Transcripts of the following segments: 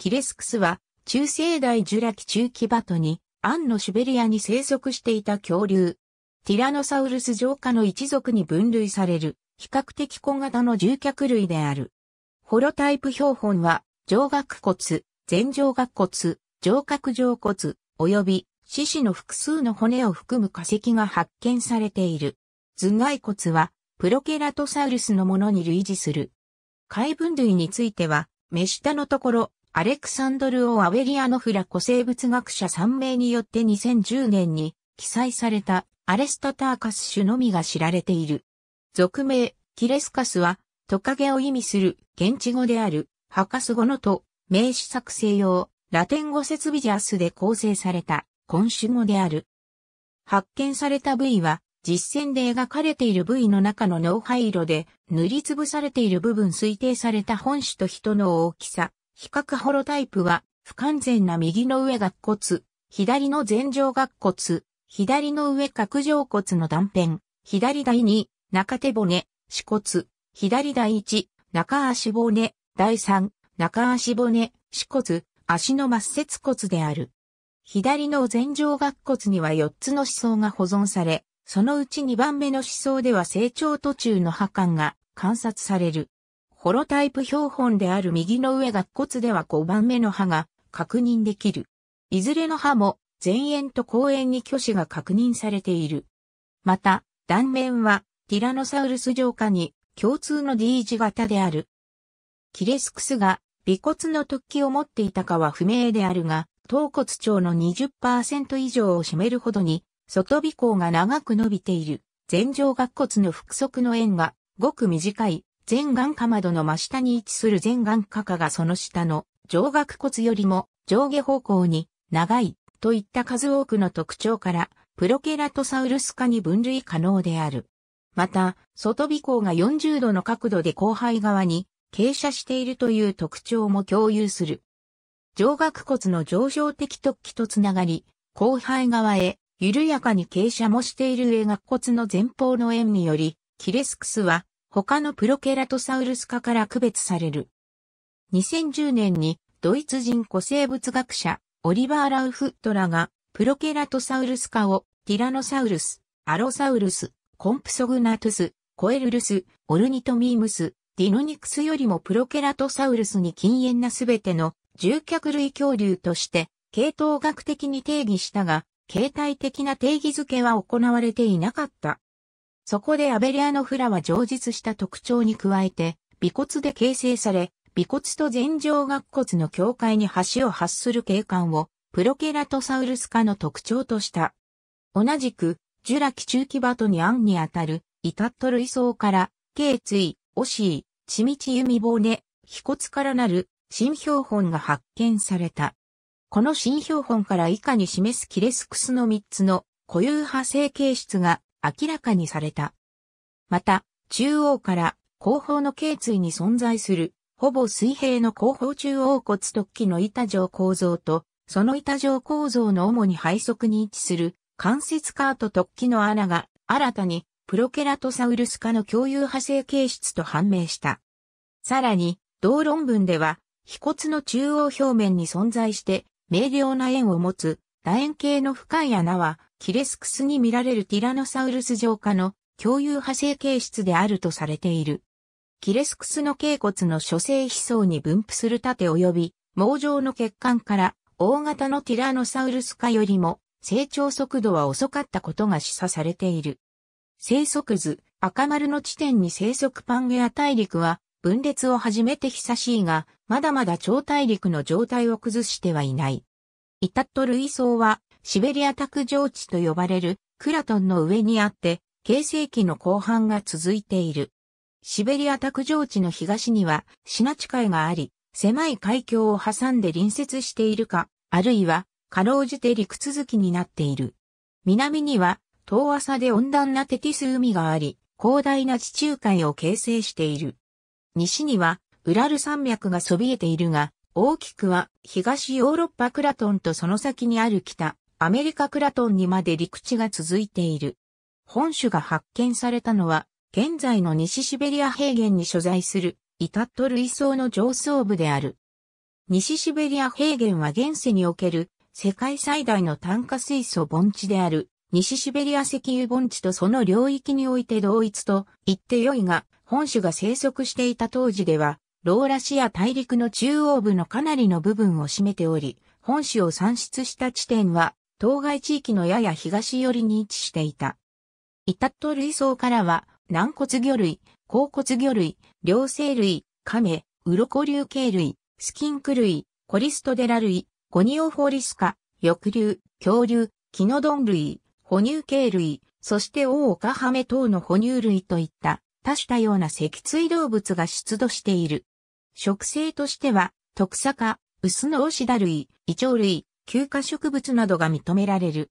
キレスクスは、中世代ジュラ紀中期バトに、アンのシベリアに生息していた恐竜。ティラノサウルス上下の一族に分類される、比較的小型の獣脚類である。ホロタイプ標本は、上顎骨、前上顎骨、上角上骨、及び四肢の複数の骨を含む化石が発見されている。頭蓋骨は、プロケラトサウルスのものに類似する。海分類については、目下のところ、アレクサンドル・オ・アウェリアノフラ古生物学者3名によって2010年に記載されたアレスタターカス種のみが知られている。俗名、キレスカスはトカゲを意味する現地語であるハカス語のと名詞作成用ラテン語設備ジャスで構成された昆種語である。発見された部位は実践で描かれている部位の中の脳灰色で塗りつぶされている部分推定された本種と人の大きさ、比較ホロタイプは、不完全な右の上顎骨、左の前上顎骨、左の上角上骨の断片、左第2、中手骨、四骨、左第1、中足骨、第3、中足骨、四骨、足の末節骨である。左の前上顎骨には4つの思想が保存され、そのうち2番目の思想では成長途中の破綻が観察される。ホロタイプ標本である右の上が骨では5番目の歯が確認できる。いずれの歯も前縁と後縁に虚子が確認されている。また、断面はティラノサウルス上下に共通の D 字型である。キレスクスが尾骨の突起を持っていたかは不明であるが、頭骨腸の20%以上を占めるほどに、外尾孔が長く伸びている、前上顎骨の腹側の円がごく短い全眼科窓の真下に位置する全眼科下がその下の上顎骨よりも上下方向に長いといった数多くの特徴からプロケラトサウルス科に分類可能である。また、外尾行が40度の角度で後輩側に傾斜しているという特徴も共有する。上顎骨の上昇的突起とつながり、後輩側へ緩やかに傾斜もしている上顎骨の前方の円により、キレスクスは他のプロケラトサウルス科から区別される。2010年にドイツ人古生物学者オリバー・ラウフットラがプロケラトサウルス科をティラノサウルス、アロサウルス、コンプソグナトゥス、コエルルス、オルニトミームス、ディノニクスよりもプロケラトサウルスに禁煙なすべての獣脚類恐竜として系統学的に定義したが、形態的な定義づけは行われていなかった。そこでアベリアのフラは上述した特徴に加えて、尾骨で形成され、尾骨と前上顎骨の境界に橋を発する景観を、プロケラトサウルス科の特徴とした。同じく、ジュラ紀中期バトニアンにあたる、イタット類層から、頸椎、オシー、チミチユミボーネ、皮骨からなる新標本が発見された。この新標本から以下に示すキレスクスの3つの固有派生形質が明らかにされた。また、中央から後方の頸椎に存在する、ほぼ水平の後方中央骨突起の板状構造と、その板状構造の主に背側に位置する関節カート突起の穴が新たにプロケラトサウルス科の共有派生形質と判明した。さらに、同論文では、飛骨の中央表面に存在して明瞭な円を持つ楕円形の深い穴はキレスクスに見られるティラノサウルス上下の共有派生形質であるとされている。キレスクスの頸骨の諸性皮層に分布する盾及び、毛状の血管から大型のティラノサウルス化よりも成長速度は遅かったことが示唆されている。生息図、赤丸の地点に生息パンゲア大陸は分裂を始めて久しいが、まだまだ超大陸の状態を崩してはいない。イタット類層はシベリア卓上地と呼ばれるクラトンの上にあって、形成期の後半が続いている。シベリア卓上地の東にはシナ地海があり、狭い海峡を挟んで隣接しているか、あるいは、かろうじて陸続きになっている。南には、遠浅で温暖なテティス海があり、広大な地中海を形成している。西には、ウラル山脈がそびえているが、大きくは東ヨーロッパクラトンとその先にある北、アメリカクラトンにまで陸地が続いている。本種が発見されたのは、現在の西シベリア平原に所在する、イタット類層の上層部である。西シベリア平原は現世における世界最大の炭化水素盆地である西シベリア石油盆地とその領域において同一と言ってよいが、本種が生息していた当時では、ローラシア大陸の中央部のかなりの部分を占めており、本種を産出した地点は当該地域のやや東寄りに位置していた。イタット類層からは、軟骨魚類、甲骨魚類、両生類、亀、鱗竜系類、スキンク類、コリストデラ類、ゴニオフォリスカ、翼竜、恐竜、キノドン類、哺乳系類、そしてオオカハメ等の哺乳類といった多種多様な脊椎動物が出土している。植生としては、トクサカ、ウスノオシダ類、イチョウ類、休暇植物などが認められる。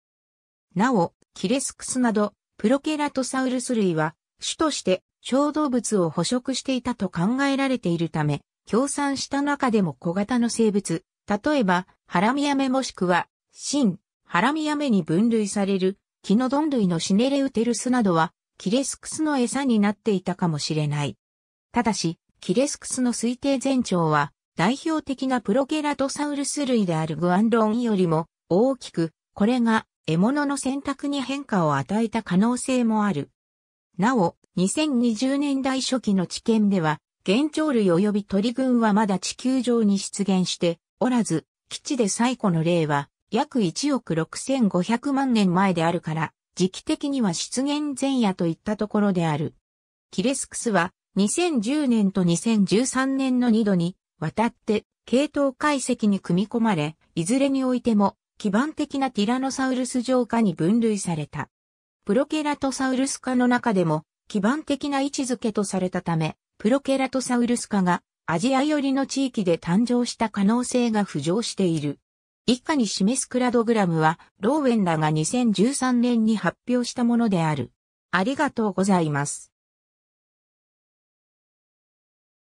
なお、キレスクスなど、プロケラトサウルス類は、種として小動物を捕食していたと考えられているため、共産した中でも小型の生物、例えば、ハラミアメもしくは、新、ハラミアメに分類される、キノドン類のシネレウテルスなどは、キレスクスの餌になっていたかもしれない。ただし、キレスクスの推定全長は、代表的なプロゲラトサウルス類であるグアンロンよりも大きく、これが獲物の選択に変化を与えた可能性もある。なお、2020年代初期の知見では、現鳥類及び鳥群はまだ地球上に出現しておらず、基地で最古の例は約1億6500万年前であるから、時期的には出現前夜といったところである。キレスクスは2010年と2013年の2度に渡って、系統解析に組み込まれ、いずれにおいても、基盤的なティラノサウルス上化に分類された。プロケラトサウルス科の中でも、基盤的な位置づけとされたため、プロケラトサウルス科がアジア寄りの地域で誕生した可能性が浮上している。以下に示すクラドグラムは、ローウェンらが2013年に発表したものである。ありがとうございます。